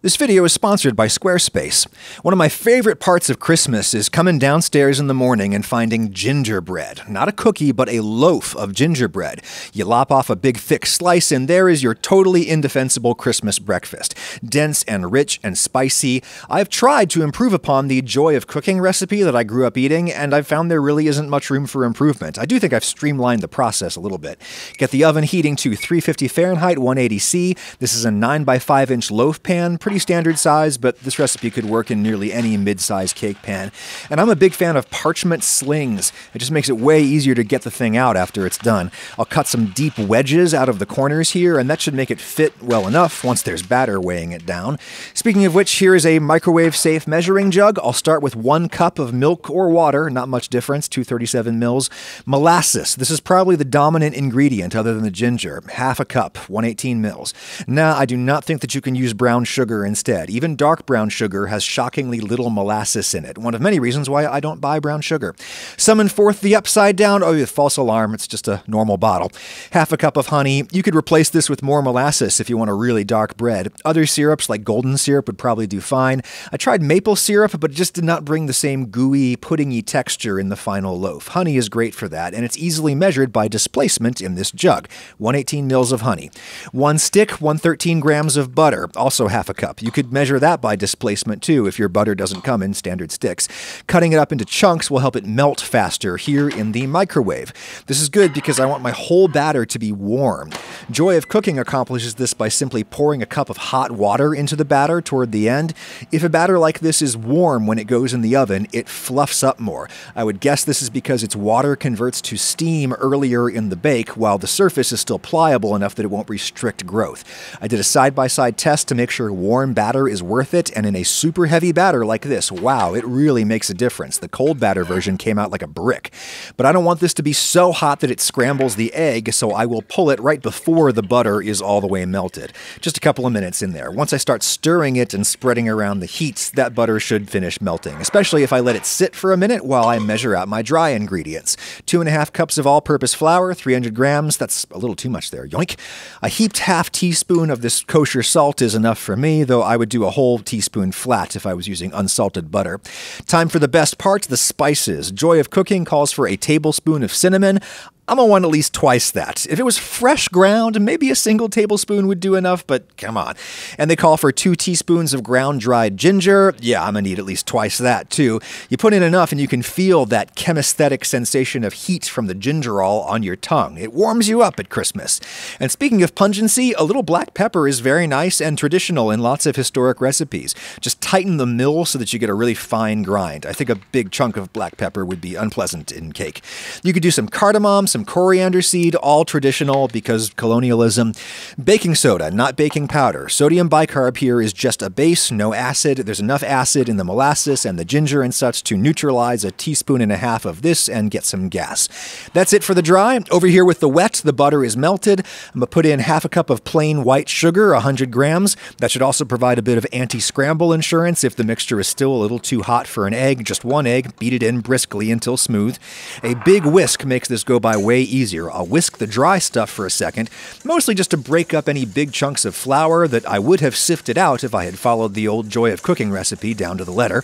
This video is sponsored by Squarespace. One of my favorite parts of Christmas is coming downstairs in the morning and finding gingerbread. Not a cookie, but a loaf of gingerbread. You lop off a big thick slice, and there is your totally indefensible Christmas breakfast. Dense and rich and spicy. I've tried to improve upon the joy of cooking recipe that I grew up eating, and I've found there really isn't much room for improvement. I do think I've streamlined the process a little bit. Get the oven heating to 350 Fahrenheit, 180 C. This is a 9 by 5 inch loaf pan pretty standard size, but this recipe could work in nearly any mid-sized cake pan. And I'm a big fan of parchment slings. It just makes it way easier to get the thing out after it's done. I'll cut some deep wedges out of the corners here, and that should make it fit well enough once there's batter weighing it down. Speaking of which, here is a microwave-safe measuring jug. I'll start with one cup of milk or water, not much difference, 237 mils. Molasses, this is probably the dominant ingredient other than the ginger, half a cup, 118 mils. Now, I do not think that you can use brown sugar sugar instead. Even dark brown sugar has shockingly little molasses in it, one of many reasons why I don't buy brown sugar. Summon forth the upside down. Oh, false alarm, it's just a normal bottle. Half a cup of honey. You could replace this with more molasses if you want a really dark bread. Other syrups like golden syrup would probably do fine. I tried maple syrup, but it just did not bring the same gooey, puddingy texture in the final loaf. Honey is great for that, and it's easily measured by displacement in this jug 118 mils of honey. One stick, 113 grams of butter, also half a cup cup. You could measure that by displacement too if your butter doesn't come in standard sticks. Cutting it up into chunks will help it melt faster here in the microwave. This is good because I want my whole batter to be warm. Joy of Cooking accomplishes this by simply pouring a cup of hot water into the batter toward the end. If a batter like this is warm when it goes in the oven, it fluffs up more. I would guess this is because its water converts to steam earlier in the bake while the surface is still pliable enough that it won't restrict growth. I did a side-by-side -side test to make sure warm warm batter is worth it, and in a super heavy batter like this, wow, it really makes a difference. The cold batter version came out like a brick. But I don't want this to be so hot that it scrambles the egg, so I will pull it right before the butter is all the way melted. Just a couple of minutes in there. Once I start stirring it and spreading around the heat, that butter should finish melting, especially if I let it sit for a minute while I measure out my dry ingredients. Two and a half cups of all-purpose flour, 300 grams, that's a little too much there, yoink. A heaped half teaspoon of this kosher salt is enough for me though I would do a whole teaspoon flat if I was using unsalted butter. Time for the best part the spices. Joy of Cooking calls for a tablespoon of cinnamon. I'm gonna want at least twice that. If it was fresh ground, maybe a single tablespoon would do enough, but come on. And they call for two teaspoons of ground dried ginger. Yeah, I'm gonna need at least twice that too. You put in enough and you can feel that chemesthetic sensation of heat from the gingerol on your tongue. It warms you up at Christmas. And speaking of pungency, a little black pepper is very nice and traditional in lots lots of historic recipes. Just tighten the mill so that you get a really fine grind. I think a big chunk of black pepper would be unpleasant in cake. You could do some cardamom, some coriander seed, all traditional because colonialism. Baking soda, not baking powder. Sodium bicarb here is just a base, no acid. There's enough acid in the molasses and the ginger and such to neutralize a teaspoon and a half of this and get some gas. That's it for the dry. Over here with the wet, the butter is melted. I'm going to put in half a cup of plain white sugar, 100 grams. That should also provide a bit of anti scramble insurance if the mixture is still a little too hot for an egg. Just one egg, beat it in briskly until smooth. A big whisk makes this go by way easier. I'll whisk the dry stuff for a second, mostly just to break up any big chunks of flour that I would have sifted out if I had followed the old joy of cooking recipe down to the letter.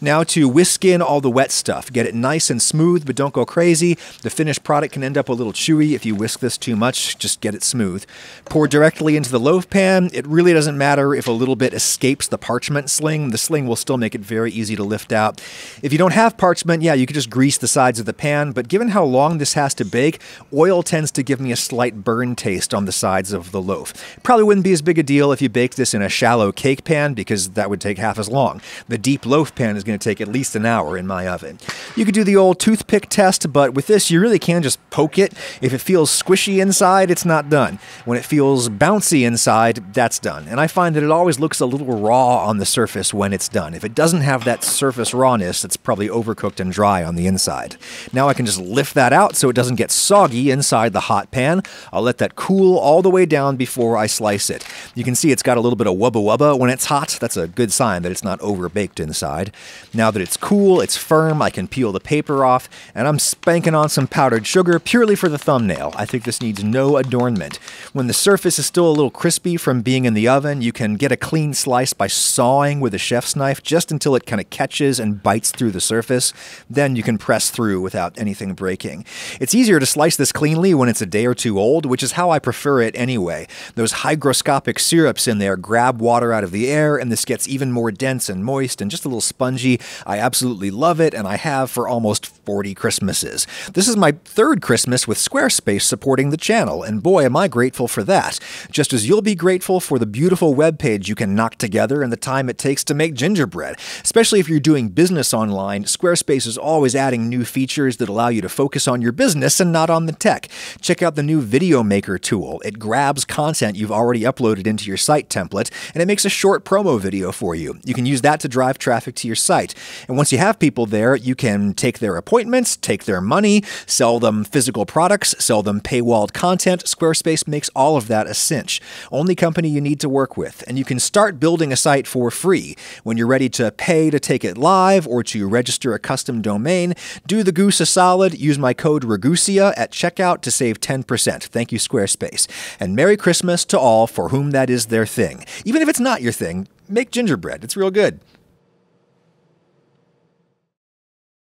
Now to whisk in all the wet stuff. Get it nice and smooth, but don't go crazy. The finished product can end up a little chewy if you whisk this too much. Just get it smooth. Pour directly into the loaf pan. It really doesn't matter if a little bit escapes the parchment sling. The sling will still make it very easy to lift out. If you don't have parchment, yeah, you could just grease the sides of the pan, but given how long this has to bake, oil tends to give me a slight burn taste on the sides of the loaf. Probably wouldn't be as big a deal if you baked this in a shallow cake pan because that would take half as long. The deep loaf pan is going to take at least an hour in my oven. You could do the old toothpick test, but with this, you really can just poke it. If it feels squishy inside, it's not done. When it feels bouncy inside, that's done. And I find that it always looks a little raw on the surface when it's done. If it doesn't have that surface rawness, it's probably overcooked and dry on the inside. Now I can just lift that out so it doesn't get soggy inside the hot pan. I'll let that cool all the way down before I slice it. You can see it's got a little bit of wubba wubba when it's hot. That's a good sign that it's not overbaked inside. Now that it's cool, it's firm, I can peel the paper off, and I'm spanking on some powdered sugar purely for the thumbnail. I think this needs no adornment. When the surface is still a little crispy from being in the oven, you can get a clean slice by sawing with a chef's knife just until it kind of catches and bites through the surface. Then you can press through without anything breaking. It's easier to slice this cleanly when it's a day or two old, which is how I prefer it anyway. Those hygroscopic syrups in there grab water out of the air, and this gets even more dense and moist and just a little spongy I absolutely love it, and I have for almost 40 Christmases. This is my third Christmas with Squarespace supporting the channel, and boy, am I grateful for that. Just as you'll be grateful for the beautiful webpage you can knock together and the time it takes to make gingerbread. Especially if you're doing business online, Squarespace is always adding new features that allow you to focus on your business and not on the tech. Check out the new Video Maker tool. It grabs content you've already uploaded into your site template, and it makes a short promo video for you. You can use that to drive traffic to your site site. And once you have people there, you can take their appointments, take their money, sell them physical products, sell them paywalled content. Squarespace makes all of that a cinch. Only company you need to work with. And you can start building a site for free. When you're ready to pay to take it live or to register a custom domain, do the goose a solid, use my code REGUSIA at checkout to save 10%. Thank you, Squarespace. And Merry Christmas to all for whom that is their thing. Even if it's not your thing, make gingerbread. It's real good.